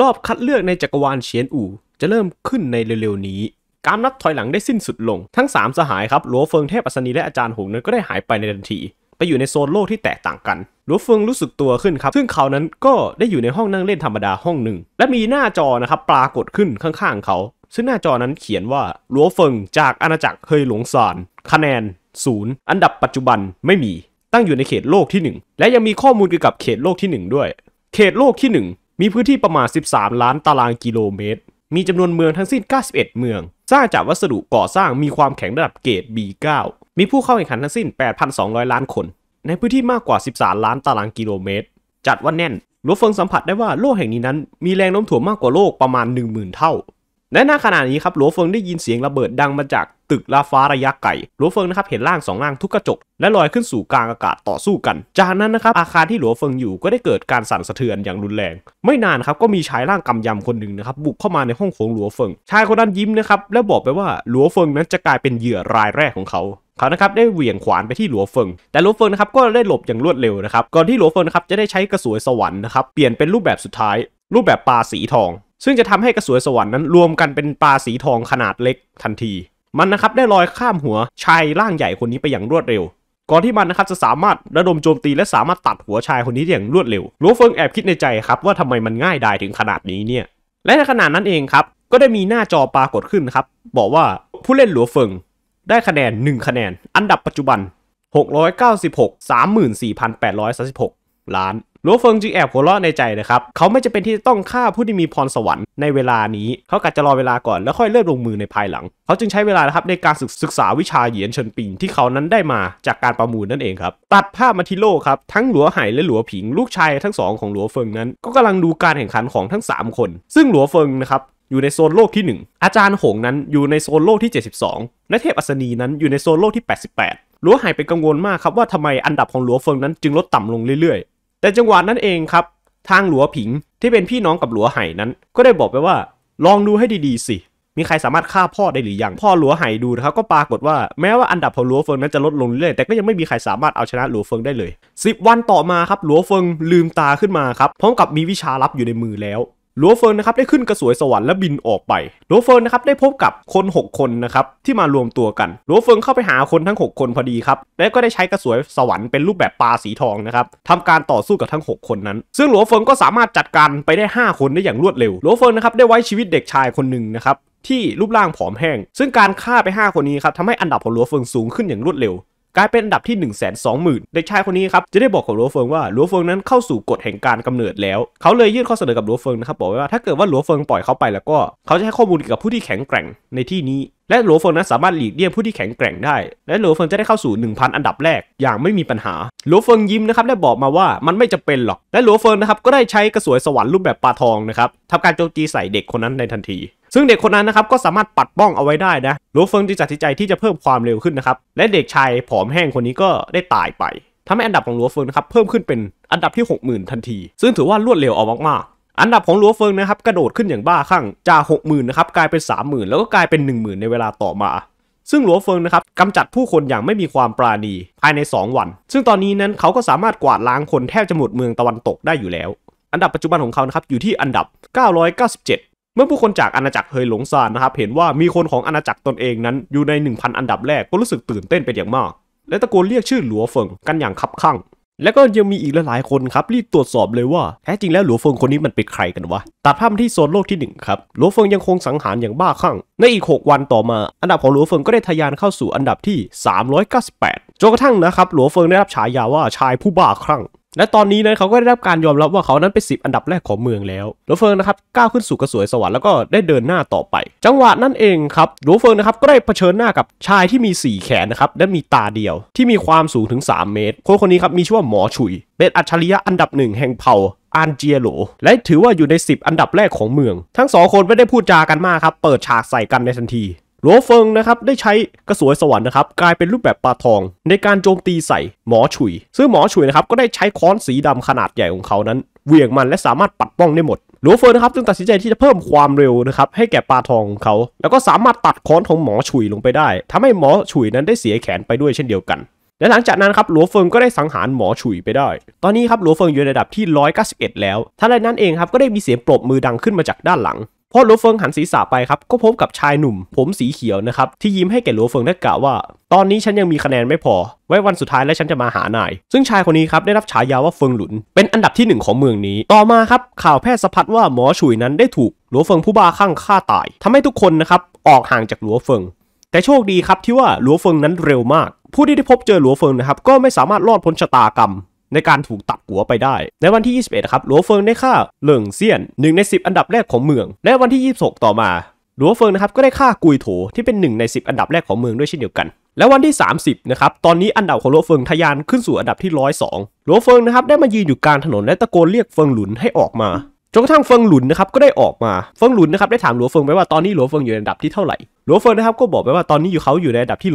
รอบคัดเลือกในจักรวาลเฉียนอู่จะเริ่มขึ้นในเร็วๆนี้ การนับถอยหลังได้สิ้นสุดลง ทั้ง 3 สหายครับหลัวเฟิงเทพอัศนีและอาจารย์หงนั้นก็ได้หายไปในทันที ไปอยู่ในโซนโลกที่แตกต่างกันหลัวเฟิงรู้สึกตัวขึ้นครับ ซึ่งเขานั้นก็ได้อยู่ในห้องนั่งเล่นธรรมดาห้องหนึ่ง และมีหน้าจอนะครับปรากฏขึ้นข้างๆ เขา ซึ่งหน้าจอนั้นเขียนว่าหลัวเฟิงจากอาณาจักรเฮยหลงซานคะแนนศูนย์อันดับปัจจุบันไม่มีตั้งอยู่ในเขตโลกที่ 1 และยังมีข้อมูลเกี่ยวกับเขตโลกที่1ด้วยเขตโลกที่ 1มีพื้นที่ประมาณ 13 ล้านตารางกิโลเมตร มีจำนวนเมืองทั้งสิ้น 91 เมือง สร้างจากวัสดุก่อสร้างมีความแข็งระดับเกรด B9 มีผู้เข้าแข่งขันทั้งสิ้น 8,200 ล้านคน ในพื้นที่มากกว่า 13 ล้านตารางกิโลเมตร จัดว่าแน่นลัวเฟิงสัมผัสได้ว่าโลกแห่งนี้นั้นมีแรงโน้มถ่วงมากกว่าโลกประมาณ 10,000 เท่าและณขณะนี้ครับหลวเฟิงได้ยินเสียงระเบิดดังมาจาก ตึกลาฟ้าระยะไกลหลวเฟิงนะครับเห็นร่างสองร่างทุกกระจก และลอยขึ้นสู่กลางอากาศต่อสู้กัน จากนั้นนะครับอาคารที่หลวเฟิงอยู่ก็ได้เกิดการสั่นสะเทือนอย่างรุนแรง ไม่นานครับก็มีชายร่างกำยำคนหนึ่งนะครับบุกเข้ามาในห้องของหลวเฟิงชายคนนั้นยิ้มนะครับและบอกไปว่าหลวเฟิงนั้นจะกลายเป็นเหยื่อรายแรกของเขาเขานะครับได้เหวี่ยงขวานไปที่หลวเฟิงแต่หลวเฟิงนะครับก็ได้หลบอย่างรวดเร็วนะครับก่อนที่หลวเฟิงนะครับจะได้ใช้กระสวยสวรรค์นะครับเปลี่ยนเป็นรูปแบบสุดท้าย รูปแบบปลาสีทองซึ่งจะทำให้กระสวยสวรรค์นั้นรวมกันเป็นปลาสีทองขนาดเล็กทันที มันนะครับได้ลอยข้ามหัวชายร่างใหญ่คนนี้ไปอย่างรวดเร็ว ก่อนที่มันนะครับจะสามารถระดมโจมตีและสามารถตัดหัวชายคนนี้อย่างรวดเร็วลูวเฟิงแอบคิดในใจครับว่าทำไมมันง่ายได้ถึงขนาดนี้เนี่ย และในขณะนั้นเองครับก็ได้มีหน้าจอปรากฏขึ้นครับบอกว่าผู้เล่นหลัวเฟิงได้คะแนน 1 คะแนนอันดับปัจจุบัน696 34,836ล้านหลวงเฟิงจึงแอบหัวเราะในใจนะครับ เขาไม่จะเป็นที่จะต้องฆ่าผู้ที่มีพรสวรรค์ในเวลานี้ เขากะจะรอเวลาก่อนแล้วค่อยเริ่มลงมือในภายหลัง เขาจึงใช้เวลาครับในการศึกษาวิชาเหยียนเฉินปิง ที่เขานั้นได้มา จากการประมูลนั่นเองครับ ตัดภาพมาที่โลกครับ ทั้งหลัวไห่และหลัวผิง ลูกชายทั้งสองของหลัวเฟิงนั้นก็กำลังดูการแข่งขันของทั้ง 3 คน ซึ่งหลัวเฟิงนะครับอยู่ในโซนโลกที่ 1 อาจารย์หงนั้นอยู่ในโซนโลกที่ 72และเทพอัศนีนั้นอยู่ในโซนโลกที่ 88 หลัวไห่เป็นกังวลมากครับว่าทำไมอันดับของหลัวเฟิงนั้นจึงลดต่ำลงเรื่อยๆแต่จังหวะนั้นเองครับทางหลัวผิงที่เป็นพี่น้องกับหลัวไห่นั้นก็ได้บอกไปว่า ลองดูให้ดีๆสิ มีใครสามารถฆ่าพ่อได้หรือยังพ่อหลัวไห่ดูนะครับ ก็ปรากฏว่าแม้ว่าอันดับของหลัวเฟิงนั้นจะลดลงเรื่อยๆแต่ก็ยังไม่มีใครสามารถเอาชนะหลัวเฟิงได้เลย 10 วันต่อมาครับหลัวเฟิงลืมตาขึ้นมาครับพร้อมกับมีวิชาลับอยู่ในมือแล้วลัวเฟิงนะครับได้ขึ้นกระสวยสวรรค์และบินออกไปลัวเฟิงนะครับได้พบกับคน 6 คนนะครับที่มารวมตัวกันลัวเฟิงเข้าไปหาคนทั้ง 6 คนพอดีครับ และก็ได้ใช้กระสวยสวรรค์เป็นรูปแบบปลาสีทองนะครับทำการต่อสู้กับทั้ง 6 คนนั้น ซึ่งลัวเฟิงก็สามารถจัดการไปได้ 5 คนได้อย่างรวดเร็วลัวเฟิงนะครับได้ไว้ชีวิตเด็กชายคนหนึ่งนะครับที่รูปร่างผอมแห้งซึ่งการฆ่าไป 5 คนนี้ครับทำให้อันดับของลัวเฟิงสูงขึ้นอย่างรวดเร็วกลายเป็นอันดับที่ 1 2 0 0 0 0เด็กชายคนนี้ครับ จะได้บอกกับหลัวเฟิงว่าหลัวเฟิงนั้นเข้าสู่กฎแห่งการกำเนิดแล้ว เขาเลยยื่นข้อเสนอกับหลัวเฟิงนะครับบอกว่าถ้าเกิดว่าหลัวเฟิงปล่อยเขาไปแล้วก็ เขาจะให้ข้อมูลกับผู้ที่แข็งแกร่งในที่นี้และหลัวเฟิงนั้นสามารถหลีกเลี่ยงผู้ที่แข็งแกร่งได้และหลัวเฟิงจะได้เข้าสู่ 1000 อันดับแรกอย่างไม่มีปัญหาหลัวเฟิงยิ้มนะครับและบอกมาว่ามันไม่จะเป็นหรอก และหลัวเฟิงนะครับก็ได้ใช้กระสวยสวรรค์รูปแบบปลาทองนะครับทำการโจมตีใส่เด็กคนนั้นในทันที ซึ่งเด็กคนนั้นนะครับก็สามารถปัดป้องเอาไว้ได้นะหลัวเฟิงจึงตัดสินใจที่จะเพิ่มความเร็วขึ้นนะครับและเด็กชายผอมแห้งคนนี้ก็ได้ตายไปทำให้อันดับของหลัวเฟิงนะครับเพิ่มขึ้นเป็นอันดับที่ 60,000 ทันที ซึ่งถือว่ารวดเร็วออกมากอันดับของหลัวเฟิงนะครับกระโดดขึ้นอย่างบ้าคลั่งจากหกหมื่นนะครับกลายเป็นสามหมื่นแล้วก็กลายเป็นหนึ่งหมื่นในเวลาต่อมา ซึ่งหลัวเฟิงนะครับกำจัดผู้คนอย่างไม่มีความปราณีภายใน 2 วัน ซึ่งตอนนี้นั้นเขาก็สามารถกวาดล้างคนแทบจะหมดเมืองตะวันตกได้อยู่แล้ว อันดับปัจจุบันของเขานะครับอยู่ที่อันดับ 997 เมื่อผู้คนจากอาณาจักรเฮยหลงซานนะครับเห็นว่ามีคนของอาณาจักรตนเองนั้นอยู่ใน1,000อันดับแรกก็รู้สึกตื่นเต้นไปอย่างมากและตะโกนเรียกชื่อหลัวเฟิงกันอย่างคับคั่งแล้วก็ยังมีอีกหลายๆคนครับ รีบตรวจสอบเลยว่าแท้จริงแล้วหลัวเฟิงคนนี้มันเป็นใครกันวะตัดภาพที่โซนโลกที่ 1 ครับหลัวเฟิงยังคงสังหารอย่างบ้าคลั่ง ในอีก 6 วันต่อมา อันดับของหลัวเฟิงก็ได้ทะยานเข้าสู่อันดับที่ 398 จนกระทั่งนะครับหลัวเฟิงได้รับฉายาว่าชายผู้บ้าคลั่งและตอนนี้นะเขาก็ได้รับการยอมรับว่าเขานั้นเป็นสิบอันดับแรกของเมืองแล้วโรเฟิงนะครับก้าวขึ้นสู่กระสวยสวรรค์แล้วก็ได้เดินหน้าต่อไป จังหวะนั่นเองครับโรเฟิงนะครับก็ได้เผชิญหน้ากับชายที่มี 4 แขนนะครับและมีตาเดียวที่มีความสูงถึง 3 เมตร คนคนนี้ครับมีชื่อว่าหมอฉุยเป็นอัจฉริยะอันดับหนึ่งแห่งเผ่าอันเจียโลและถือว่าอยู่ใน 10 อันดับแรกของเมือง ทั้งสองคนไม่ได้พูดจากันมากครับเปิดฉากใส่กันในทันทีหลัวเฟิงนะครับได้ใช้กระสวยสวรรค์นะครับกลายเป็นรูปแบบปลาทอง ในการโจมตีใส่หมอฉุยซึ่งหมอฉุยนะครับก็ได้ใช้ค้อนสีดำขนาดใหญ่ของเขานั้นเวี่ยงมันและสามารถปัดป้องได้หมดหลัวเฟิงนะครับจึงตัดสินใจที่จะเพิ่มความเร็วนะครับให้แก่ปลาทองของเขา แล้วก็สามารถตัดค้อนของหมอฉุยลงไปได้ทำให้หมอฉุยนั้นได้เสียแขนไปด้วยเช่นเดียวกัน และหลังจากนั้นครับหลัวเฟิงก็ได้สังหารหมอฉุยไปได้ ตอนนี้ครับหลัวเฟิงอยู่ในระดับที่ 191 แล้วท่านใดนั้นเองครับก็ได้มีเสียงปรบมือดังขึ้นมาจากด้านหลังพอหลัวเฟิงหันศีรษะไปครับ ก็พบกับชายหนุ่ม ผมสีเขียวนะครับ ที่ยิ้มให้แก่หลัวเฟิงและกล่าวว่า ตอนนี้ฉันยังมีคะแนนไม่พอ ไว้วันสุดท้ายและฉันจะมาหานาย ซึ่งชายคนนี้ครับได้รับฉายาว่าเฟิงหลุนเป็นอันดับที่1ของเมืองนี้ต่อมาครับข่าวแพร่สะพัดว่าหมอฉุยนั้นได้ถูกหลัวเฟิงผู้บ้าคลั่งฆ่าตาย ทำให้ทุกคนนะครับออกห่างจากหลัวเฟิงแต่โชคดีครับที่ว่าหลัวเฟิงนั้นเร็วมาก ผู้ที่ได้พบเจอหลัวเฟิงนะครับก็ไม่สามารถรอดพ้นชะตากรรมในการถูกตัดหัวไปได้ ในวันที่ 21ครับ หลัวเฟิงได้ฆ่าเหลิงเซียนหนึ่งใน 10 อันดับแรกของเมือง และวันที่ 26 ต่อมา หลัวเฟิงนะครับก็ได้ฆ่ากุยโถที่เป็นหนึ่งใน 10 อันดับแรกของเมืองด้วยเช่นเดียวกัน และวันที่ 30 นะครับ ตอนนี้อันดับของหลัวเฟิงทะยานขึ้นสู่อันดับที่ 102 หลัวเฟิงนะครับได้มายืนอยู่กลางถนนและตะโกนเรียกเฟิงหลุนให้ออกมา จนกระทั่งเฟิงหลุนนะครับก็ได้ออกมา เฟิงหลุนนะครับได้ถามหลัวเฟิงไปว่าตอนนี้หลัวเฟิงอยู่ในอันดับที่เท่าไหร่ หลัวเฟิงนะครับก็บอกไปว่าตอนนี้อยู่เขาอยู่ในอันดับที่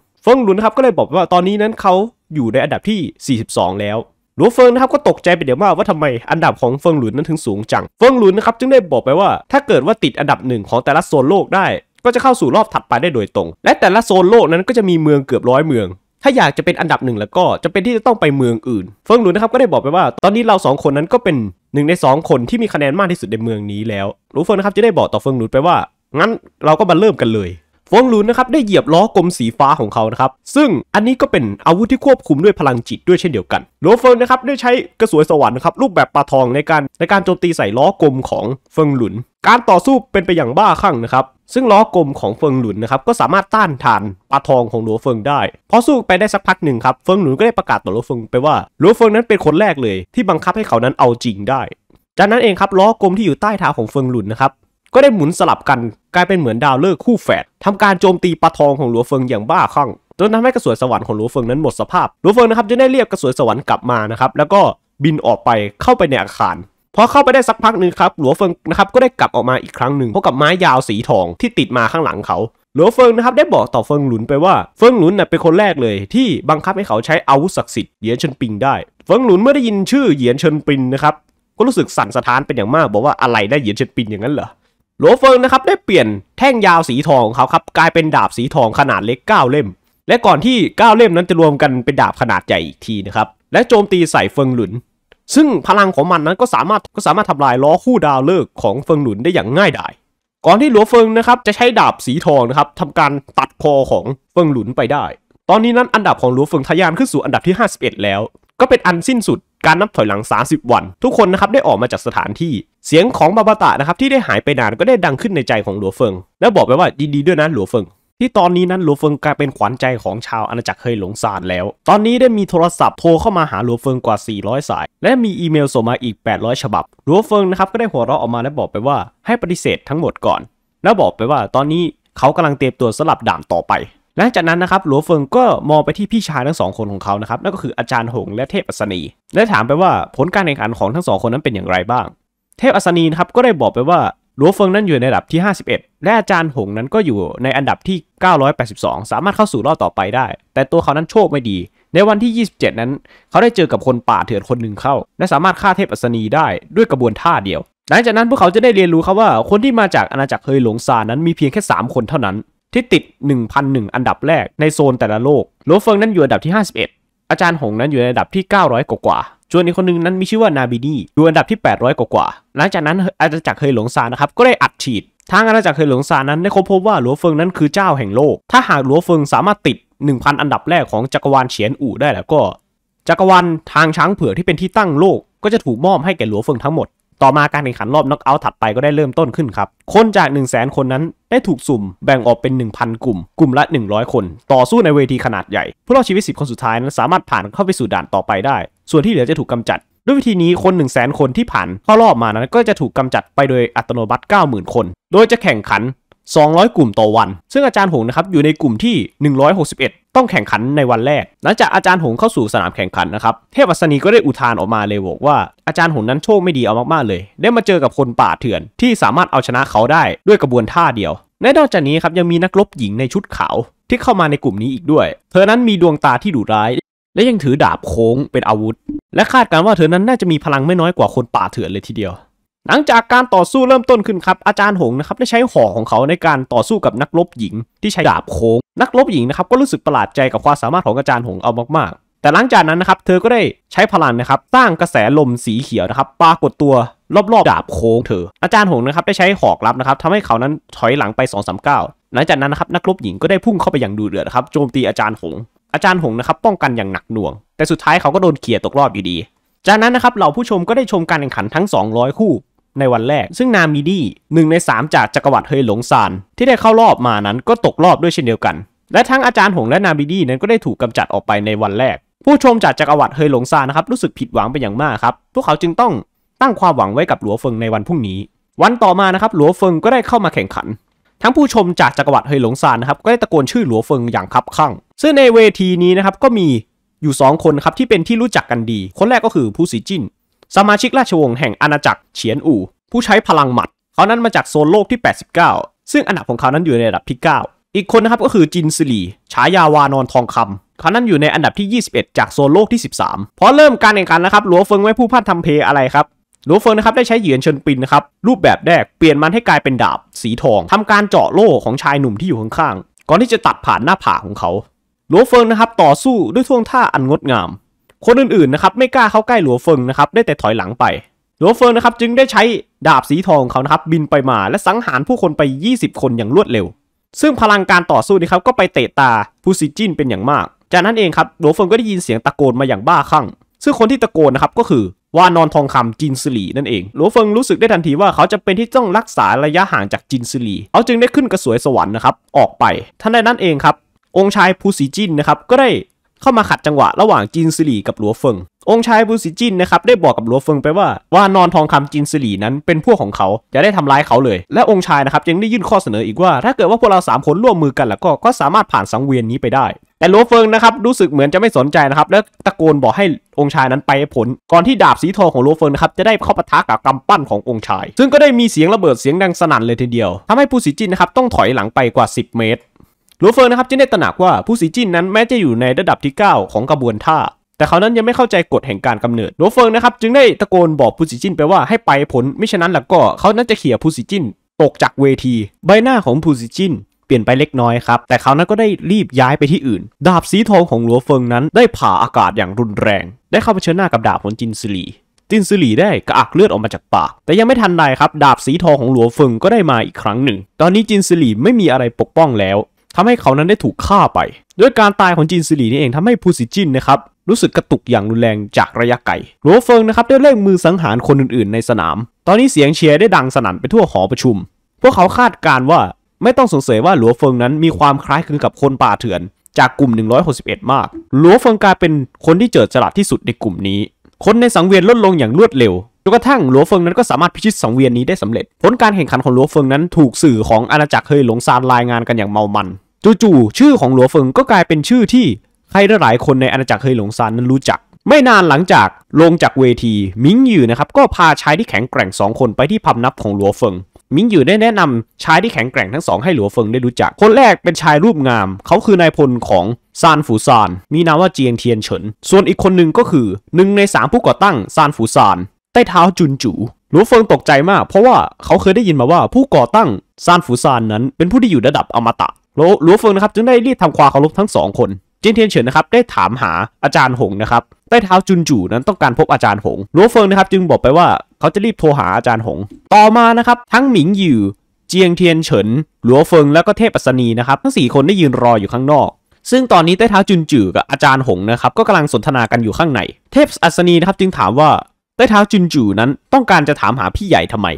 102ฟิงหลุนนะครับก็เลยบอกว่าตอนนี้นั้นเขาอยู่ในอันดับที่ 42 แล้วหลวเฟิงนะครับก็ตกใจไปเดี๋ยวมากว่าทำไมอันดับของเฟิงหลุนนั้นถึงสูงจัง เฟิงหลุนนะครับจึงได้บอกไปว่า ถ้าเกิดว่าติดอันดับหนึ่งของแต่ละโซนโลกได้ ก็จะเข้าสู่รอบถัดไปได้โดยตรง และแต่ละโซนโลกนั้นก็จะมีเมืองเกือบร้อยเมือง ถ้าอยากจะเป็นอันดับหนึ่งแล้วก็จะเป็นที่จะต้องไปเมืองอื่น เฟิงหลุนนะครับก็ได้บอกไปว่า ตอนนี้เราสองคนนั้นก็เป็นหนึ่งในสองคนที่มีคะแนนมากที่สุดในเมืองนี้แล้วหลวเฟิงนะครับจะได้บอกต่อเฟิงหลุนไปว่างั้นเราก็มาเริ่มกันเลยฟงหลุนนะครับได้เหยียบล้อกลมสีฟ้าของเขานะครับซึ่งอันนี้ก็เป็นอาวุธที่ควบคุมด้วยพลังจิตด้วยเช่นเดียวกันโลเฟิงนะครับได้ใช้กระสวยสวรรค์นะครับรูปแบบปลาทองในการในการโจมตีใส่ล้อกลมของเฟิงหลุน การต่อสู้เป็นไปอย่างบ้าคลั่งนะครับซึ่งล้อกลมของเฟิงหลุนนะครับก็สามารถต้านทานปลาทองของโลวเฟิงได้พอสู้ไปได้สักพักหนึ่งครับเฟิงหลุนก็ได้ประกาศต่อโลวเฟิงไปว่าโลวเฟิงนั้นเป็นคนแรกเลย ที่บังคับให้เขานั้นเอาจริงได้ จากนั้นเองครับล้อกลมที่อยู่ใต้เท้าของเฟิงหลุนนะครับก็ได้หมุนสลับกันกลายเป็นเหมือนดาวเลิกคู่แฝดทำการโจมตีปะทองของหลัวเฟิงอย่างบ้าคลั่งจนทำให้กระสวยสวรรค์ของหลัวเฟิงนั้นหมดสภาพหลัวเฟิงนะครับจะได้เรียกกระสวยสวรรค์กลับมานะครับแล้วก็บินออกไปเข้าไปในอาคารพอเข้าไปได้สักพักหนึ่งครับหลัวเฟิงนะครับก็ได้กลับออกมาอีกครั้งหนึ่งพบกับไม้ยาวสีทองที่ติดมาข้างหลังเขาหลัวเฟิงนะครับได้บอกต่อเฟิงหลุนไปว่าเฟิงหลุนเป็นคนแรกเลย ที่บังคับให้เขาใช้อาวุธศักดิ์สิทธิ์เหยียนเชินปิงได้ เฟิงหลุนเมื่อได้ยินชื่อเหยียนเชินปิงนะครับก็รู้สึกสั่นสะท้านเป็นอย่างมาก บอกว่าอะไรได้เหยียนเชิญปิงอย่างนั้นเหรอหลวเฟิงนะครับได้เปลี่ยนแท่งยาวสีทองของเขาครับกลายเป็นดาบสีทองขนาดเล็ก9เล่มและก่อนที่9เล่มนั้นจะรวมกันเป็นดาบขนาดใหญ่อีกทีนะครับและโจมตีใส่เฟิงหลุน ซึ่งพลังของมันนั้นก็สามารถก็สามารถทำลายล้อคู่ดาวเลิกของเฟิงหลุนได้อย่างง่ายดายก่อนที่หลววเฟิงนะครับจะใช้ดาบสีทองนะครับทำการตัดคอของเฟิงหลุนไปได้ ตอนนี้นั้นอันดับของหลววเฟิงทะยานขึ้นสู่อันดับที่51แล้ว ก็เป็นอันสิ้นสุดการนับถอยหลัง 30 วัน ทุกคนนะครับได้ออกมาจากสถานที่ เสียงของบาบาตะนะครับที่ได้หายไปนานก็ได้ดังขึ้นในใจของหลัวเฟิง และบอกไปว่ายินดีด้วยนะหลัวเฟิง ที่ตอนนี้นั้นหลัวเฟิงกลายเป็นขวัญใจของชาวอาณาจักรเฮยหลงซานแล้ว ตอนนี้ได้มีโทรศัพท์โทรเข้ามาหาหลัวเฟิงกว่า 400 สาย และมีอีเมลส่งมาอีก 800 ฉบับหลัวเฟิงนะครับก็ได้หัวเราะออกมาและบอกไปว่าให้ปฏิเสธทั้งหมดก่อน แล้วบอกไปว่า ตอนนี้เขากำลังเตรียมตัวสลับด่านต่อไปหลังจากนั้นนะครับหลัวเฟิงก็มองไปที่พี่ชายทั้งสองคนของเขานะครับนั่นก็คืออาจารย์หงและเทพอัศนีและถามไปว่าผลการแข่งขันของทั้งสองคนนั้นเป็นอย่างไรบ้าง เทพอัศนีนะครับก็ได้บอกไปว่าหลัวเฟิงนั้นอยู่ในอันดับที่51และอาจารย์หงนั้นก็อยู่ในอันดับที่ 982 สามารถเข้าสู่รอบต่อไปได้ แต่ตัวเขานั้นโชคไม่ดี ในวันที่ 27 นั้น เขาได้เจอกับคนป่าเถื่อนคนหนึ่งเข้า และสามารถฆ่าเทพอัศนีได้ด้วยกระบวนท่าเดียว หลังจากนั้นพวกเขาจะได้เรียนรู้ครับว่า คนที่มาจากอาณาจักรเฮยหลงซานนั้นมีเพียงแค่ 3 คนเท่านั้นที่ติด1,001อันดับแรกในโซนแต่ละโลกโลเฟิงนั้นอยู่อันดับที่51อาจารย์หงนั้นอยู่ในอันดับที่ 900 กว่าจวนอีกคนนึงนั้นมีชื่อว่านาบินีอยู่อันดับที่800กว่า หลังจากนั้นอาจารย์จักรเฮยหลงซานนะครับก็ได้อัดฉีด ทางอาจาจักรเฮยหลงซานนั้นได้ค้นพบว่าหลัวเฟิงนั้นคือเจ้าแห่งโลก ถ้าหากหลัวเฟิงสามารถติด 1,000 อันดับแรกของจักรวาลเฉียนอู่ได้แล้วก็ จักรวาลทางช้างเผือกที่เป็นที่ตั้งโลก ก็จะถูกมอบให้แก่หลัวเฟิงทั้งหมดต่อมาการแข่งขันรอบน็อกเอาท์ถัดไปก็ได้เริ่มต้นขึ้นครับ คนจาก 1 0 0 0 0แสนคนนั้นได้ถูกสุ่มแบ่งออกเป็น 1,000 กลุ่ม กลุ่มละ 100 คน ต่อสู้ในเวทีขนาดใหญ่ผู้รอดชีวิต 10 คนสุดท้ายนั้นสามารถผ่านเข้าไปสู่ด่านต่อไปได้ ส่วนที่เหลือจะถูกกำจัด ด้วยวิธีนี้คน 1 0 0 0 0แสนคนที่ผ่านเข้ารอบมานั้นก็จะถูกกำจัดไปโดยอัตโนมัติ 90,000 คน โดยจะแข่งขัน200 กลุ่มต่อวัน ซึ่งอาจารย์หงนะครับอยู่ในกลุ่มที่ 161 ต้องแข่งขันในวันแรก หลังจากอาจารย์หงเข้าสู่สนามแข่งขันนะครับ เทพวัสนีก็ได้อุทานออกมาเลยบอกว่าอาจารย์หงนั้นโชคไม่ดีเอามากๆ เลย ได้มาเจอกับคนป่าเถื่อนที่สามารถเอาชนะเขาได้ด้วยกระบวนท่าเดียว ในนอกจากนี้ครับยังมีนักรบหญิงในชุดขาวที่เข้ามาในกลุ่มนี้อีกด้วย เธอนั้นมีดวงตาที่ดุร้าย และยังถือดาบโค้งเป็นอาวุธ และคาดการว่าเธอนั้นน่าจะมีพลังไม่น้อยกว่าคนป่าเถื่อนเลยทีเดียวหลังจากการต่อสู้เริ่มต้นขึ้นครับอาจารย์หงนะครับได้ใช้หอกของเขาในการต่อสู้กับนักรบหญิง ที่ใช้ดาบโค้ง นักรบหญิงนะครับก็รู้สึกประหลาดใจกับความสามารถของอาจารย์หงเอามากๆ แต่หลังจากนั้นนะครับเธอก็ได้ใช้พลังนะครับสร้างกระแสลมสีเขียวนะครับปรากฏตัวรอบๆดาบโค้งเธอ อาจารย์หงนะครับได้ใช้หอกลับนะครับทำให้เขานั้นถอยหลังไป2อสหลังจากนั้นนะครับนักรบหญิงก็ได้พุ่งเข้าไปอย่างดูเดือดครับโจมตีอาจารย์หง อาจารย์หงนะครับป้องกันอย่างหนักหน่วง แต่สุดท้ายเขาก็โดนเขี่ยตกรอบอยู่ดี จากนั้นนะครับเหล่าผู้ชมก็ได้ชมการแข่งขันทั้ง200คู่ในวันแรก ซึ่งนามิดี้หนึ่งใน 3 จากจักรวรรดิเฮยหลงซานที่ได้เข้ารอบมานั้นก็ตกรอบด้วยเช่นเดียวกัน และทั้งอาจารย์หงและนามิดี้นั้นก็ได้ถูกกำจัดออกไปในวันแรก ผู้ชมจากจักรวรรดิเฮยหลงซานนะครับรู้สึกผิดหวังเป็นอย่างมากครับพวกเขาจึงต้องตั้งความหวังไว้กับหลัวเฟิงในวันพรุ่งนี้ วันต่อมานะครับหลัวเฟิงก็ได้เข้ามาแข่งขัน ทั้งผู้ชมจากจักรวรรดิเฮยหลงซานนะครับก็ได้ตะโกนชื่อหลัวเฟิงอย่างคับข้างซึ่งในเวทีนี้นะครับก็มีอยู่ 2 คนครับที่เป็นที่รู้จักกันดี คนแรกก็คือผู้สีจิ้นสมาชิกราชวงศ์แห่งอาณาจักรเฉียนอู่ผู้ใช้พลังหมัดเขานั้นมาจากโซนโลกที่ 89 ซึ่งอันดับของเขานั้นอยู่ในระดับที่ 9 อีกคนนะครับก็คือจินซิลีฉายาวานอนทองคำ เขานั้นอยู่ในอันดับที่ 21 จากโซนโลกที่ 13 พอเริ่มการแข่งขันนะครับ หลัวเฟิงไว้ผู้พัดทำเพยอะไรครับหลัวเฟิงนะครับได้ใช้เหยียนเชิญปินนะครับรูปแบบแรกเปลี่ยนมันให้กลายเป็นดาบ สีทอง ทำการเจาะโล่ของชายหนุ่มที่อยู่ข้างๆก่อนที่จะตัดผ่านหน้าผาของเขาหลัวเฟิงนะครับต่อสู้ด้วยท่วงท่าอันงดงามคนอื่นๆนะครับไม่กล้าเข้าใกล้หลัวเฟิงนะครับได้แต่ถอยหลังไป หลัวเฟิงนะครับจึงได้ใช้ดาบสีทองเขานะครับบินไปมา และสังหารผู้คนไป 20 คนอย่างรวดเร็ว ซึ่งพลังการต่อสู้นี่ครับก็ไปเตะตาผู้ซิจินเป็นอย่างมาก จากนั้นเองครับหลัวเฟิงก็ได้ยินเสียงตะโกนมาอย่างบ้าคลั่งซึ่งคนที่ตะโกนนะครับก็คือวานอนทองคำจินซิลีนั่นเอง หลัวเฟิงรู้สึกได้ทันทีว่าเขาจะเป็นที่ต้องรักษาระยะห่างจากจินซิลีเขาจึงได้ขึ้นกระสวยสวรรค์นะครับออกไปท่านใดนั้นเองครับองค์ชายผู้ซิจินนะครับก็ได้เข้ามาขัดจังหวะระหว่างจินซิลีกับหลัวเฟิง องค์ชายบูซิจินนะครับได้บอกกับหลัวเฟิงไปว่าว่านอนทองคำจินซิลีนั้นเป็นพวกของเขาจะได้ทำร้ายเขาเลย และองค์ชายนะครับยังได้ยื่นข้อเสนออีกว่าถ้าเกิดว่าพวกเราสามคนร่วมมือกันแล้วก็ก็สามารถผ่านสังเวียนนี้ไปได้ แต่หลัวเฟิงนะครับรู้สึกเหมือนจะไม่สนใจนะครับและตะโกนบอกให้องค์ชายนั้นไปผล ก่อนที่ดาบสีทองของหลเฟิงนะครับจะได้เข้าปะทะกับกำปั้นขององค์ชาย ซึ่งก็ได้มีเสียงระเบิดเสียงดังสนั่นเลยทีเดียวทำให้ผู้สิจินนะครับต้องถอยหลังไปกว่า 10 เมตรหลัวเฟิงนะครับจึงได้ตระหนักว่าผู้สีจิ้นนั้นแม้จะอยู่ในระดับที่ 9 ของกระบวนท่า แต่เขานั้นยังไม่เข้าใจกฎแห่งการกำเนิด หลัวเฟิงนะครับ จึงได้ตะโกนบอกผู้สีจิ้นไปว่าให้ไปผล ไม่ฉะนั้นแล้วก็เขานั้นจะเขี่ยผู้สีจิ้นตกจากเวที ใบหน้าของผู้สีจิ้น เปลี่ยนไปเล็กน้อยครับ แต่เขานั้นก็ได้รีบย้ายไปที่อื่น ดาบสีทองของหลัวเฟิงนั้นได้ผ่าอากาศอย่างรุนแรง ได้เข้าไปเชิญหน้ากับดาบของจินซลีจินซลีได้กระอักเลือดออกมาจากปาก แต่ยังไม่ทันใดครับดาบสีทองของหลัวเฟิงก็ได้มาอีกครั้งหนึ่ง ตอนนี้จินซลีไม่มีอะไรปกป้องแล้วทำให้เขานั้นได้ถูกฆ่าไป ด้วยการตายของจีนซิลีนี่เองทำให้ผูซิจินนะครับ รู้สึกกระตุกอย่างรุนแรงจากระยะไกลโรเฟิงนะครับได้เล่งมือสังหารคนอื่นๆในสนาม ตอนนี้เสียงเชียร์ได้ดังสนั่นไปทั่วหอประชุมพวกเขาคาดการว่าไม่ต้องสงสัยว่าหลัวเฟิงนั้นมีความคล้ายคลึงกับคนป่าเถื่อนจากกลุ่ม 161 มาก หลัวเฟิงกลายเป็นคนที่เจิดจรัสที่สุดในกลุ่มนี้คนในสังเวียนลดลงอย่างรวดเร็ว จนกระทั่งหลัวเฟิงนั้นก็สามารถพิชิตสังเวียนนี้ได้สำเร็จ ผลการแข่งขันของหลัวเฟิงนั้นถูกสื่อของอาณาจักรเฮยหลงซานรายงานกันอย่างเมามัน จู่ๆชื่อของหลัวเฟิงก็กลายเป็นชื่อที่ใครหลายคนในอาณาจักรเฮยหลงซานนั้นรู้จัก ไม่นานหลังจากลงจากเวที มิงยู่นะครับก็พาชายที่แข็งแกร่ง2คนไปที่พำนับของหลัวเฟิงมิงอยู่ได้แนะนำชายที่แข็งแกร่งทั้งสองให้หลัวเฟิงได้รู้จัก คนแรกเป็นชายรูปงามเขาคือนายพลของซานฝูซาน มีนามว่าเจียงเทียนเฉิน ส่วนอีกคนหนึ่งก็คือหนึ่งในสามผู้ก่อตั้งซานฝูซานใต้เท้าจุนจูหลัวเฟิงตกใจมากเพราะว่าเขาเคยได้ยินมาว่าผู้ก่อตั้งซานฝูซานนั้นเป็นผู้ที่อยู่ระดับอมตะหลัวเฟิงนะครับจึงได้รีบทำความเคารพทั้งสองคน เจียนเทียนเฉินนะครับได้ถามหาอาจารย์หงนะครับใต้เท้าจุนจูนั้นต้องการพบอาจารย์หงหลัวเฟิงนะครับจึงบอกไปว่าเขาจะรีบโทรหาอาจารย์หง ต่อมานะครับ ทั้งหมิงหยู่ เจียงเทียนเฉินหลัวเฟิง แล้วก็เทพอัศนีนะครับ ทั้ง4คนได้ยืนรออยู่ข้างนอก ซึ่งตอนนี้ใต้เท้าจุนจือกับอาจารย์หงนะครับก็กำลังสนทนากันอยู่ข้างใน เทพอัศนีนะครับจึงถามว่าใต้เท้าจุนจือนั้นต้องการจะถามหาพี่ใหญ่ทำไม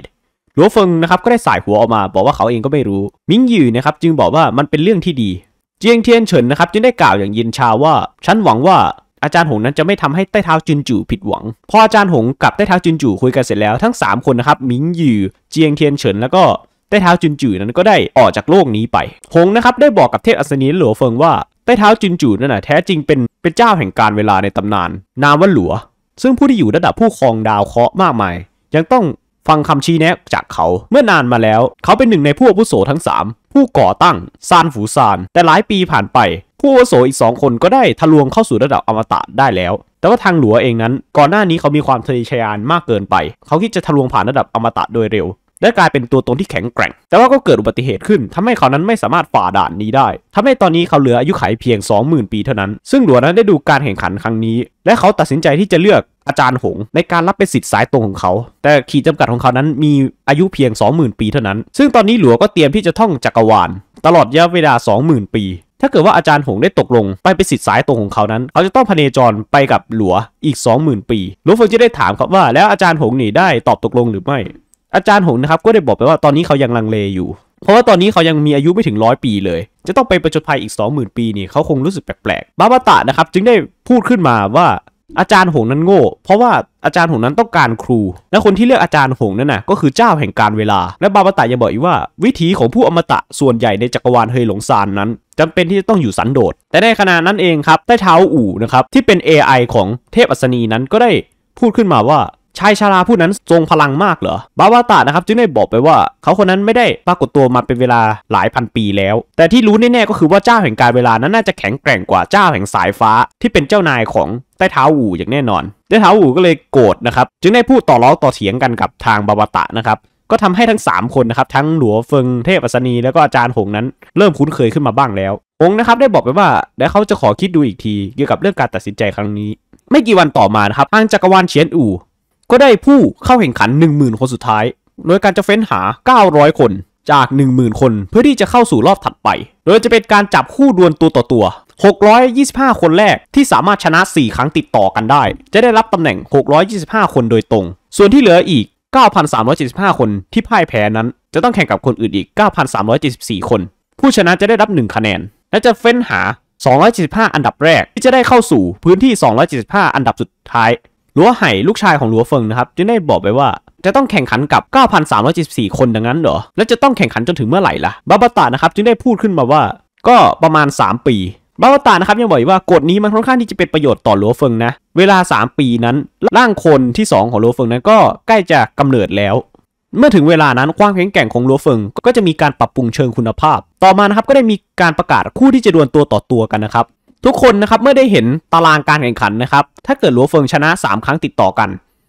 หลัวเฟิงนะครับก็ได้สายหัวออกมาบอกว่าเขาเองก็ไม่รู้ มิงหยู่นะครับจึงบอกว่ามันเป็นเรื่องที่ดี เจียงเทียนเฉินนะครับจึงได้กล่าวอย่างยินชาว่าฉันหวังว่าอาจารย์หงนั้นจะไม่ทำให้ใต้เท้าจุนจู่ผิดหวังพออาจารย์หงกับใต้เท้าจุนจู่คุยกันเสร็จแล้วทั้ง3คนนะครับหมิงหยู่เจียงเทียนเฉิน แล้วก็ใต้เท้าจุนจู่นั้นก็ได้ออกจากโลกนี้ไป หงนะครับ ได้บอกกับเทพอัศนีหลัวเฟิงว่าใต้เท้าจุนจู่นั่นนะแท้จริงเป็นเป็นเจ้าแห่งการเวลาในตำนาน นามว่าหลัว ซึ่งผู้ที่อยู่ระดับผู้ครองดาวเคราะห์มากมายยังต้องฟังคำชี้แนะจากเขาเมื่อนานมาแล้ว เขาเป็นหนึ่งในผู้อาวุโสทั้ง 3 ผู้ก่อตั้งซานฝูซาน แต่หลายปีผ่านไปผู้อาโสอีก 2 คนก็ได้ทะลวงเข้าสู่ระดับอมตะได้แล้ว แต่ว่าทางหลวงเองนั้น ก่อนหน้านี้เขามีความทะเยอทะยานมากเกินไป เขาคิดจะทะลวงผ่านระดับอมตะโดยเร็วและกลายเป็นตัวตนที่แข็งแกร่ง แต่ว่าก็เกิดอุบัติเหตุขึ้น ทำให้เขานั้นไม่สามารถฝ่าด่านนี้ได้ ทำให้ตอนนี้เขาเหลืออายุขัยเพียง 20,000 ปีเท่านั้น ซึ่งหลวงนั้นได้ดูการแข่งขันครั้งนี้ และเขาตัดสินใจที่จะเลือกอาจารย์หง ในการรับเป็นสิทธิ์สายตรงของเขา แต่ขีดจำกัดของเขานั้นมีอายุเพียง 20,000 ปีเท่านั้น ซึ่งตอนนี้หลวงก็เตรียมที่จะท่องจักรวาลตลอดระยะเวลา 20,000 ปีถ้าเกิดว่าอาจารย์หงได้ตกลงไปไปสิทธิ์สายตรงของเขานั้น เขาจะต้องพเนจรไปกับหลัวอีก 20,000 ปี หลวงเฟิงจะได้ถามครับว่า แล้วอาจารย์หงหนีได้ตอบตกลงหรือไม่ อาจารย์หงนะครับ ก็ได้บอกไปว่าตอนนี้เขายังลังเลอยู่ เพราะว่าตอนนี้เขายังมีอายุไม่ถึงร้อยปีเลย จะต้องไปประจดภัยอีก 20,000 ปีนี่เขาคงรู้สึกแปลกๆ บาบาตะนะครับ จึงได้พูดขึ้นมาว่าอาจารย์หงนั้นโง่ เพราะว่าอาจารย์หงนั้นต้องการครู และคนที่เลือกอาจารย์หงนั่นน่ะก็คือเจ้าแห่งการเวลา และบาบาตะยังบอกอีกว่า วิถีของผู้อมตะส่วนใหญ่ในจักรวาลเฮยหลงซานนั้นจำเป็นที่จะต้องอยู่สันโดษ แต่ในขณะนั้นเองครับ ใต้เท้าอู่นะครับที่เป็น AI ของเทพอัศนีนั้นก็ได้พูดขึ้นมาว่าชายชาราผู้นั้นทรงพลังมากเหรอ บาวาตานะครับจึงได้บอกไปว่าเขาคนนั้นไม่ได้ปรากฏตัวมาเป็นเวลาหลายพันปีแล้ว แต่ที่รู้แน่ๆก็คือว่าเจ้าแห่งการเวลานั้นน่าจะแข็งแกร่งกว่าเจ้าแห่งสายฟ้า ที่เป็นเจ้านายของใต้เท้าอู่อย่างแน่นอน ใต้เท้าอู่ก็เลยโกรธนะครับจึงได้พูดต่อร้องต่อเถียงกันกับทางบาวาตานะครับก็ทำให้ทั้ง 3 คนนะครับ ทั้งหลัวเฟิงเทพอัศนี แล้วก็อาจารย์หงนั้น เริ่มคุ้นเคยขึ้นมาบ้างแล้วองนะครับได้บอกไปว่าและเขาจะขอคิดดูอีกทีเกี่ยวกับเรื่องการตัดสินใจครั้งนี้ ไม่กี่วันต่อมานะครับอังจักรวาลเฉียนอู่ก็ได้ผู้เข้าแข่งขัน 10,000 คนสุดท้ายโดยการจะเฟ้นหา 900 คนจาก 10,000 คน เพื่อที่จะเข้าสู่รอบถัดไปโดยจะเป็นการจับคู่ดวลตัวต่อตัว 625 คนแรก ที่สามารถชนะ 4 ครั้งติดต่อกันได้ จะได้รับตำแหน่ง 625 คนโดยตรง ส่วนที่เหลืออีก9,375 คนที่พ่ายแพ้นั้นจะต้องแข่งกับคนอื่นอีก 9,374 คน ผู้ชนะจะได้รับ 1 คะแนน และจะเฟ้นหา 275 อันดับแรก ที่จะได้เข้าสู่พื้นที่ 275 อันดับสุดท้ายหลัวไห่ลูกชายของหลัวเฟิงนะครับจึงได้บอกไปว่า จะต้องแข่งขันกับ 9,374 คนดังนั้นเหรอ และจะต้องแข่งขันจนถึงเมื่อไหร่ล่ะบาบาตะนะครับจึงได้พูดขึ้นมาว่า ก็ประมาณ 3 ปีบาวตานะครับยังบอกอีกว่ากฎนี้มันค่อนข้างที่จะเป็นประโยชน์ต่อหลัวเฟิงนะเวลา 3 ปีนั้นร่างคนที่ 2 ของหลัวเฟิงนั้นก็ใกล้จะกำเนิดแล้ว เมื่อถึงเวลานั้นความแข็งแกร่งของหลัวเฟิงก็จะมีการปรับปรุงเชิงคุณภาพ ต่อมานะครับก็ได้มีการประกาศคู่ที่จะดวลตัวต่อตัวกันนะครับทุกคนนะครับเมื่อได้เห็นตารางการแข่งขันนะครับ ถ้าเกิดหลัวเฟิงชนะ 3 ครั้งติดต่อกัน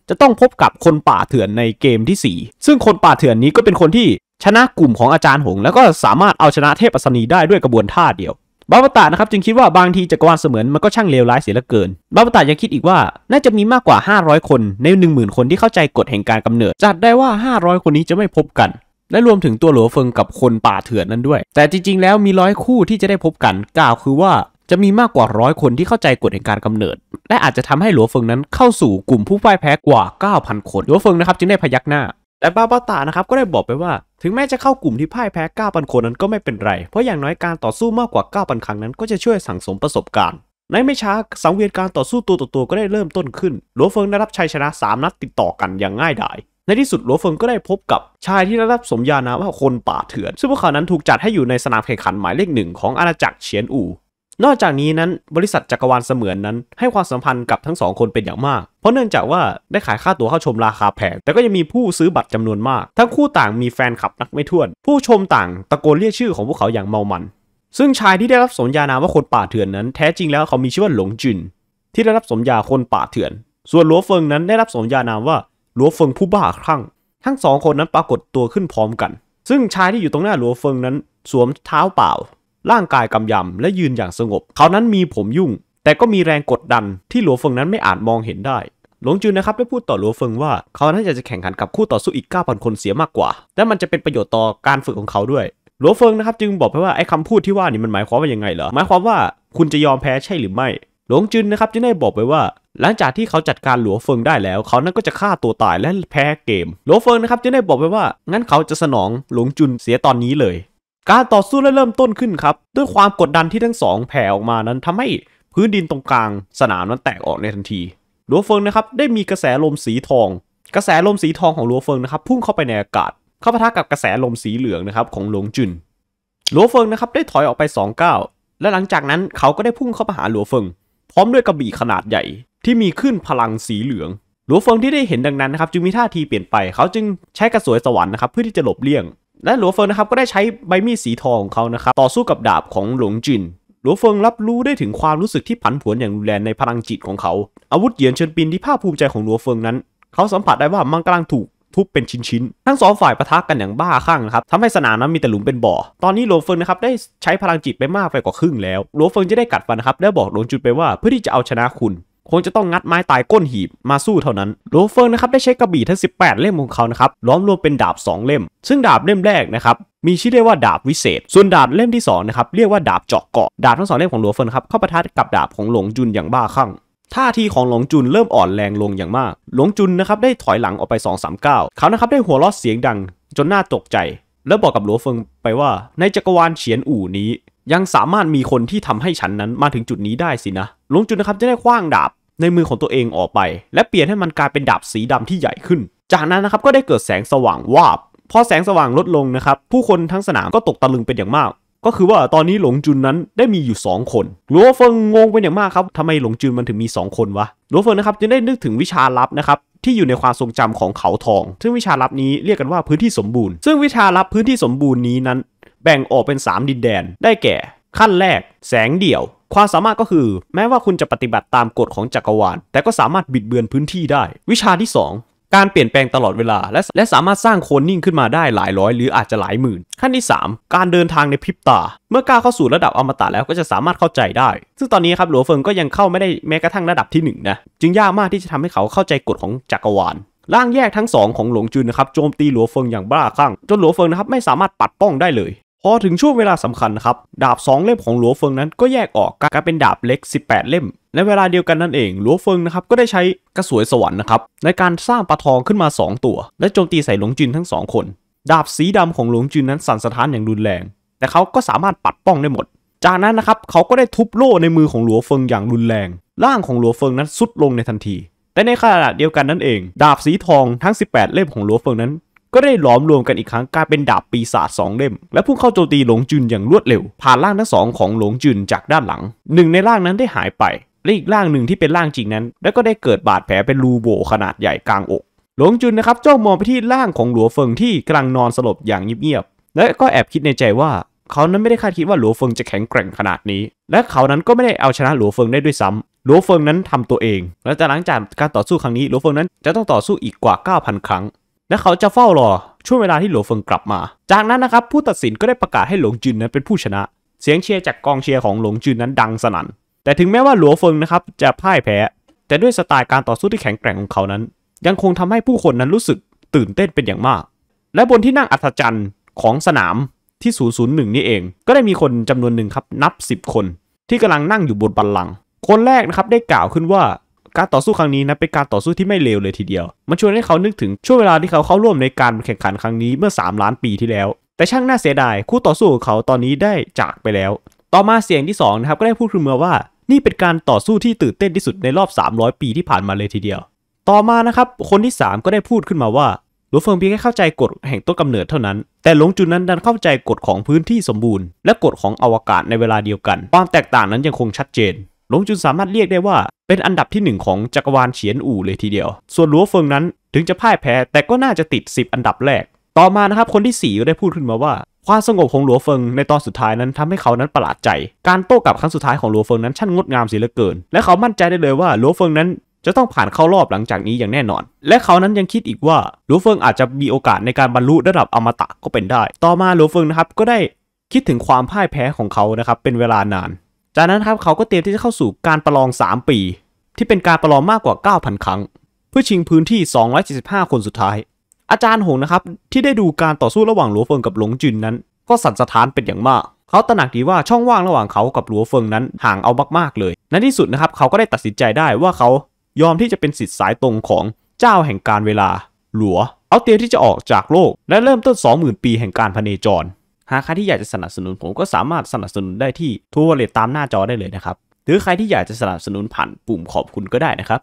จะต้องพบกับคนป่าเถื่อนในเกมที่ 4 ซึ่งคนป่าเถื่อนนี้ก็เป็นคนที่ชนะกลุ่มของอาจารย์หง แล้วก็สามารถเอาชนะเทพอัศนีได้ด้วยกระบวนท่าเดียวบาปตะนะครับจึงคิดว่าบางทีจักรวาลเสมือนมันก็ช่างเลวร้ายเสียเหลือเกินบาปตะยังคิดอีกว่าน่าจะมีมากกว่า 500 คนใน 10,000 คนที่เข้าใจกฎแห่งการกำเนิด จัดได้ว่า 500 คนนี้จะไม่พบกัน และรวมถึงตัวหลวเฟิงกับคนป่าเถื่อนนั้นด้วย แต่จริงๆแล้วมีร้อยคู่ที่จะได้พบกันกล่าวคือว่าจะมีมากกว่าร้อยคนที่เข้าใจกฎแห่งการกำเนิดและอาจจะทำให้หลวเฟิงนั้นเข้าสู่กลุ่มผู้พ่ายแพ้กว่า 9,000 คนหลวเฟิงนะครับจึงได้พยักหน้าแต่บาบาตานะครับก็ได้บอกไปว่า ถึงแม้จะเข้ากลุ่มที่พ่ายแพ้9 0ันคนนั้นก็ไม่เป็นไร เพราะอย่างน้อยการต่อสู้มากกว่า9ปันครั้งนั้น ก็จะช่วยสั่งสมประสบการณ์ ในไม่ช้าสังเวียนการต่อสู้ตัวต่อตัวก็ได้เริ่มต้นขึ้นหลัวเฟิงได้รับชัยชนะ 3 นัดติดต่อกันอย่างง่ายดาย ในที่สุดหลัวเฟิงก็ได้พบกับชายที่ได้รับสมญานามว่าคนป่าเถื่อน ซึ่งพวกเขานั้นถูกจัดให้อยู่ในสนามแข่งขันหมายเลขหนึ่งของอาณาจักรเฉียนอูนอกจากนี้นั้นบริษัทจักรวาลเสมือนนั้นให้ความสัมพันธ์กับทั้งสองคนเป็นอย่างมากเพราะเนื่องจากว่าได้ขายค่าตั๋วเข้าชมราคาแพงแต่ก็ยังมีผู้ซื้อบัตรจำนวนมาก ทั้งคู่ต่างมีแฟนคลับนักไม่ถ้วน ผู้ชมต่าง ตะโกนเรียกชื่อของพวกเขาอย่างเมามัน ซึ่งชายที่ได้รับสมญานามว่าคนป่าเถื่อนนั้น แท้จริงแล้วเขามีชื่อว่าหลงจุนที่ได้รับสมญาคนป่าเถื่อน ส่วนหลัวเฟิงนั้นได้รับสมญานามว่าหลัวเฟิงผู้บ้าคลั่ง ทั้งสองคนนั้นปรากฏตัวขึ้นพร้อมกันซึ่งชายที่อยู่ตรงหน้าหลัวเฟิงนั้นสวมเท้าเปล่าร่างกายกำยำและยืนอย่างสงบ เขานั้นมีผมยุ่ง แต่ก็มีแรงกดดัน ที่หลัวเฟิงนั้นไม่อาจมองเห็นได้ หลงจูนนะครับได้พูดต่อหลัวเฟิงว่าเขาน่าจะจะแข่งขันกับคู่ต่อสู้อีก9,000คนเสียมากกว่าและมันจะเป็นประโยชน์ต่อการฝึกของเขาด้วย หลัวเฟิงนะครับจึงบอกไปว่าไอ้คำพูดที่ว่านี่มันหมายความว่ายังไงเหรอหมายความว่าคุณจะยอมแพ้ใช่หรือไม่ หลงจุนนะครับจึงได้บอกไปว่า หลังจากที่เขาจัดการหลัวเฟิงได้แล้ว เขานั้นก็จะฆ่าตัวตายและแพ้เกม หลัวเฟิงนะครับจึงได้บอกไปว่า งั้นเขาจะสนองหลงจุนเสียตอนนี้เลยการต่อสู้เริ่มต้นขึ้นครับด้วยความกดดันที่ทั้งสองแผ่ออกมานั้นทำให้พื้นดินตรงกลางสนามนั้นแตกออกในทันทีหลัวเฟิงนะครับได้มีกระแสลมสีทอง กระแสลมสีทองของหลัวเฟิงนะครับพุ่งเข้าไปในอากาศ เข้าปะทะกับกระแสลมสีเหลืองนะครับของหลงจุนหลัวเฟิงนะครับได้ถอยออกไป2ก้าวและหลังจากนั้นเขาก็ได้พุ่งเข้ามาหาหลัวเฟิงพร้อมด้วยกระบี่ขนาดใหญ่ที่มีขึ้นพลังสีเหลืองหลัวเฟิงที่ได้เห็นดังนั้นนะครับจึงมีท่าทีเปลี่ยนไป เขาจึงใช้กระสวยสวรรค์นะครับเพื่อที่จะหลบเลี่ยงและหลัวเฟิงนะครับก็ได้ใช้ใบมีดสีทองของเขานะครับต่อสู้กับดาบของหลงจินหลัวเฟิงรับรู้ได้ถึงความรู้สึกที่ผันผวนอย่างรุนแรงในพลังจิตของเขา อาวุธเหยียนเชิญปินที่ภาคภูมิใจของหลัวเฟิงนั้น เขาสัมผัสได้ว่ามันกำลังถูกทุบเป็นชิ้นๆทั้งสองฝ่ายประทะกกันอย่างบ้าคลั่งนะครับทำให้สนามนั้นมีแต่หลุมเป็นบ่อตอนนี้หลวงเฟิงนะครับได้ใช้พลังจิตไปมากไปกว่าครึ่งแล้วหลวงเฟิงจะได้กัดฟันนะครับและบอกหลวงจุนไปว่าเพื่อที่จะเอาชนะคุณคงจะต้องงัดไม้ตายก้นหีบมาสู้เท่านั้นโรเฟิร์นะครับได้ใช้กระบี่ทั้ง 18 เล่มของเขานะครับล้อมรวมเป็นดาบ 2 เล่ม ซึ่งดาบเล่มแรกนะครับมีชื่อเรียกว่าดาบวิเศษ ส่วนดาบเล่มที่2นะครับเรียกว่าดาบเจาะเกาะ ดาบทั้งสองเล่มของโรเฟิร์ครับเข้าปะทะกับดาบของหลงจุนอย่างบ้าคลั่ง ท่าทีของหลงจุนเริ่มอ่อนแรงลงอย่างมาก หลงจุนนะครับได้ถอยหลังออกไป2อสามก้าเขานะครับได้หัวเราะเสียงดังจนหน้าตกใจ แล้วบอกกับหลัวเฟิงไปว่า ในจักรวาลเฉียนอู่นี้ ยังสามารถมีคนที่ทำให้ฉันนั้นมาถึงจุดนี้ได้สินะหลงจุนนะครับจะได้คว้างดาบในมือของตัวเองออกไป และเปลี่ยนให้มันกลายเป็นดาบสีดำที่ใหญ่ขึ้น จากนั้นนะครับก็ได้เกิดแสงสว่างวาบพอแสงสว่างลดลงนะครับ ผู้คนทั้งสนามก็ตกตะลึงเป็นอย่างมาก ก็คือว่าตอนนี้หลงจุนนั้นได้มีอยู่ 2 คนหลัวเฟิงงงเป็นอย่างมากครับทำไมหลงจุนมันถึงมี 2 คนวะหลัวเฟิงนะครับจึงได้นึกถึงวิชาลับนะครับ ที่อยู่ในความทรงจำของเขาทอง ซึ่งวิชาลับนี้เรียกกันว่าพื้นที่สมบูรณ์ ซึ่งวิชาลับพื้นที่สมบูรณ์นี้นั้น แบ่งออกเป็น 3 ดินแดน ได้แก่ขั้นแรก แสงเดี่ยวความสามารถก็คือแม้ว่าคุณจะปฏิบัติตามกฎของจักรวาลแต่ก็สามารถบิดเบือนพื้นที่ได้ วิชาที่ 2 การเปลี่ยนแปลงตลอดเวลา และและสามารถสร้างโคนนิ่งขึ้นมาได้หลายร้อยหรืออาจจะหลายหมื่น ขั้นที่ 3 การเดินทางในพริบตา เมื่อก้าวเข้าสู่ระดับอมตะแล้วก็จะสามารถเข้าใจได้ ซึ่งตอนนี้ครับหลววเฟิงก็ยังเข้าไม่ได้แม้กระทั่งระดับที่1นะจึงยากมากที่จะทำให้เขาเข้าใจกฎของจักรวาลร่างแยกทั้งสองของหลวงจุนนะครับโจมตีหลววเฟิงอย่างบ้าคลั่งจนหลววเฟิงนะครับไม่สามารถปัดป้องได้เลยพอถึงช่วงเวลาสำคัญครับ ดาบ 2 เล่มของหลัวเฟิงนั้นก็แยกออกกลายเป็นดาบเล็ก 18 เล่มในเวลาเดียวกันนั่นเองหลัวเฟิงนะครับก็ได้ใช้กระสวยสวรรค์นะครับ ในการสร้างปลาทองขึ้นมา 2 ตัว และโจมตีใส่หลงจินทั้งสองคน ดาบสีดำของหลงจินนั้นสั่นสะท้านอย่างรุนแรง แต่เขาก็สามารถปัดป้องได้หมด จากนั้นนะครับเขาก็ได้ทุบโล่ในมือของหลัวเฟิงอย่างรุนแรงร่างของหลัวเฟิงนั้นสุดลงในทันที แต่ในขณะเดียวกันนั่นเอง ดาบสีทองทั้ง 18 เล่มของหลัวเฟิงนั้นก็ได้หลอมรวมกันอีกครั้งกลายเป็นดาบปีศาจสองเล่ม และพุ่งเข้าโจมตีหลงจุนอย่างรวดเร็ว ผ่านร่างทั้งสองของหลงจุนจากด้านหลัง หนึ่งในร่างนั้นได้หายไป และอีกร่างหนึ่งที่เป็นร่างจริงนั้น แล้วก็ได้เกิดบาดแผลเป็นรูโบขนาดใหญ่กลางอก หลงจุนนะครับจ้องมองไปที่ร่างของหลัวเฟิงที่กำลังนอนสลบอย่างเงียบๆและก็แอบคิดในใจว่าเขานั้นไม่ได้คาดคิดว่าหลัวเฟิงจะแข็งแกร่งขนาดนี้ และเขานั้นก็ไม่ได้เอาชนะหลัวเฟิงได้ด้วยซ้ำหลัวเฟิงนั้นทำตัวเองและจะหลังจากการต่อสู้ครั้งนี้หลัวเฟิงนั้น จะต้องต่อสู้อีกกว่า 9,000 ครั้งและเขาจะเฝ้ารอช่วงเวลาที่หลวงเฟิงกลับมา จากนั้นนะครับผู้ตัดสินก็ได้ประกาศให้หลวงจุนนั้นเป็นผู้ชนะ เสียงเชียร์จากกองเชียร์ของหลวงจุนนั้นดังสนั่นแต่ถึงแม้ว่าหลวงเฟิงนะครับจะพ่ายแพ้แต่ด้วยสไตล์การต่อสู้ที่แข็งแกร่งของเขานั้น ยังคงทำให้ผู้คนนั้นรู้สึกตื่นเต้นเป็นอย่างมากและบนที่นั่งอัศจรรย์ของสนามที่ 001 นี่เอง ก็ได้มีคนจำนวนหนึ่งครับนับ 10 คน ที่กำลังนั่งอยู่บนบัลลังก์คนแรกนะครับได้กล่าวขึ้นว่าการต่อสู้ครั้งนี้นะเป็นการต่อสู้ที่ไม่เลวเลยทีเดียว มันชวนให้เขานึกถึงช่วงเวลาที่เขาเข้าร่วมในการแข่งขันครั้งนี้เมื่อ 3 ล้านปีที่แล้ว แต่ช่างน่าเสียดายคู่ต่อสู้ของเขาตอนนี้ได้จากไปแล้ว ต่อมาเสียงที่2นะครับก็ได้พูดขึ้นมาว่านี่เป็นการต่อสู้ที่ตื่นเต้นที่สุดในรอบ 300 ปีที่ผ่านมาเลยทีเดียว ต่อมานะครับคนที่ 3 ก็ได้พูดขึ้นมาว่าหลวงเฟิงเพียงแค่เข้าใจกฎแห่งต้นกำเนิดเท่านั้น แต่หลงจุนนั้นดันเข้าใจกฎของพื้นที่สมบูรณ์และกฎของอวกาศในเวลาเดียวกันความแตกต่างนั้นยังคงชัดเจนหลงจุนสามารถเรียกได้ว่า เป็นอันดับที่ 1 ของจักรวาลเฉียนอู่เลยทีเดียว ส่วนหลัวเฟิงนั้นถึงจะพ่ายแพ้แต่ก็น่าจะติด 10 อันดับแรก ต่อมานะครับคนที่ 4 ได้พูดขึ้นมาว่า ความสงบของหลัวเฟิงในตอนสุดท้ายนั้นทำให้เขานั้นประหลาดใจ การโต้กลับครั้งสุดท้ายของหลัวเฟิงนั้นช่างงดงามเสียเหลือเกิน และเขามั่นใจได้เลยว่าหลัวเฟิงนั้นจะต้องผ่านเข้ารอบหลังจากนี้อย่างแน่นอน และเขานั้นยังคิดอีกว่าหลัวเฟิงอาจจะมีโอกาสในการบรรลุระดับอมตะก็เป็นได้ ต่อมาหลัวเฟิงนะครับก็ได้คิดถึงความพ่ายแพ้ของเขานะครับเป็นเวลานานจากนั้นครับเขาก็เตรียมที่จะเข้าสู่การประลอง 3 ปี ที่เป็นการประลองมากกว่า 9,000 ครั้งเพื่อชิงพื้นที่275คนสุดท้าย อาจารย์หงนะครับที่ได้ดูการต่อสู้ระหว่างหลัวเฟิงกับหลงจินนั้น ก็สั่นสะท้านเป็นอย่างมาก เขาตระหนักดีว่าช่องว่างระหว่างเขากับหลัวเฟิงนั้นห่างเอามากๆเลยในที่สุดนะครับเขาก็ได้ตัดสินใจได้ว่าเขายอมที่จะเป็นสิทธิ์สายตรงของเจ้าแห่งการเวลาหลัว เอาเตียวที่จะออกจากโลกและเริ่มต้น 20,000 ปี แห่งการพเนจรหากใครที่อยากจะสนับสนุน ผมก็สามารถสนับสนุนได้ที่ทัวร์เลตตามหน้าจอได้เลยนะครับ หรือใครที่อยากจะสนับสนุนผ่านปุ่มขอบคุณก็ได้นะครับ